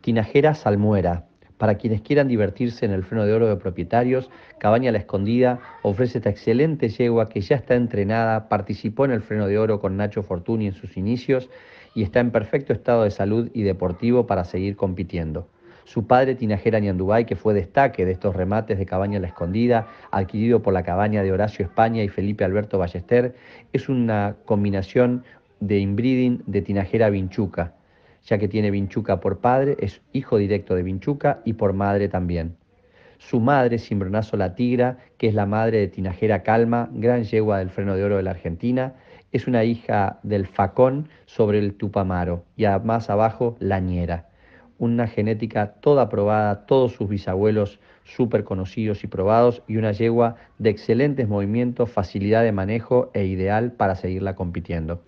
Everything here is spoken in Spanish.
Tinajera Salmuera. Para quienes quieran divertirse en el freno de oro de propietarios, Cabaña La Escondida ofrece esta excelente yegua que ya está entrenada, participó en el freno de oro con Nacho Fortuny en sus inicios y está en perfecto estado de salud y deportivo para seguir compitiendo. Su padre Tinajera Ñandubay, que fue destaque de estos remates de Cabaña La Escondida, adquirido por la Cabaña de Horacio España y Felipe Alberto Ballester, es una combinación de inbreeding de Tinajera Vinchuca ya que tiene Vinchuca por padre, es hijo directo de Vinchuca y por madre también. Su madre Simbronazo La Tigra, que es la madre de Tinajera Calma, gran yegua del freno de oro de la Argentina, es una hija del Facón sobre el Tupamaro y además más abajo Lañera. Una genética toda probada, todos sus bisabuelos súper conocidos y probados y una yegua de excelentes movimientos, facilidad de manejo e ideal para seguirla compitiendo.